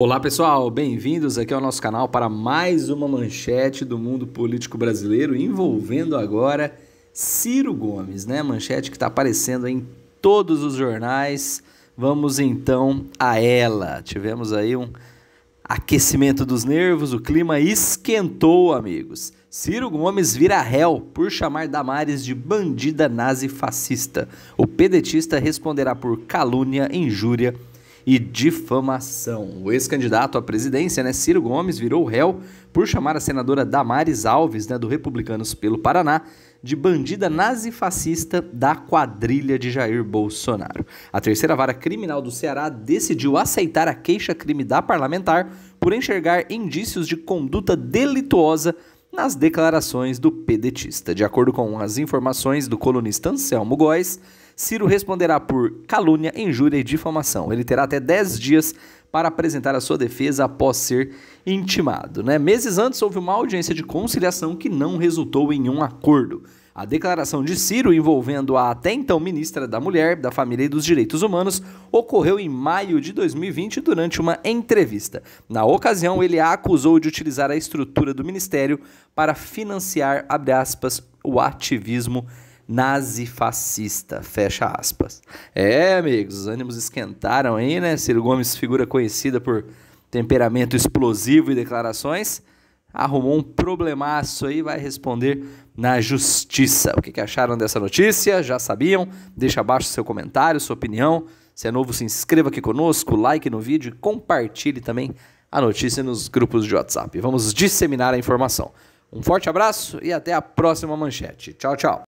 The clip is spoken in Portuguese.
Olá pessoal, bem-vindos aqui ao nosso canal para mais uma manchete do mundo político brasileiro envolvendo agora Ciro Gomes, né? Manchete que está aparecendo em todos os jornais. Vamos então a ela. Tivemos aí um aquecimento dos nervos, o clima esquentou, amigos. Ciro Gomes vira réu por chamar Damares de bandida nazi fascista. O pedetista responderá por calúnia, injúria e e difamação. O ex-candidato à presidência, né, Ciro Gomes, virou réu por chamar a senadora Damares Alves, né, do Republicanos pelo Paraná, de bandida nazifascista da quadrilha de Jair Bolsonaro. A terceira vara criminal do Ceará decidiu aceitar a queixa-crime da parlamentar por enxergar indícios de conduta delituosa nas declarações do pedetista. De acordo com as informações do colunista Anselmo Góes, Ciro responderá por calúnia, injúria e difamação. Ele terá até 10 dias para apresentar a sua defesa após ser intimado. Né? Meses antes, houve uma audiência de conciliação que não resultou em um acordo. A declaração de Ciro envolvendo a até então ministra da Mulher, da Família e dos Direitos Humanos ocorreu em maio de 2020 durante uma entrevista. Na ocasião, ele a acusou de utilizar a estrutura do ministério para financiar, abre aspas, o ativismo nazifascista. Fecha aspas. É, amigos, os ânimos esquentaram aí, né? Ciro Gomes, figura conhecida por temperamento explosivo e declarações arrumou um problemaço aí, vai responder na justiça. O que, que acharam dessa notícia? Já sabiam? Deixa abaixo seu comentário, sua opinião. Se é novo, se inscreva aqui conosco, like no vídeo e compartilhe também a notícia nos grupos de WhatsApp. Vamos disseminar a informação. Um forte abraço e até a próxima manchete. Tchau, tchau.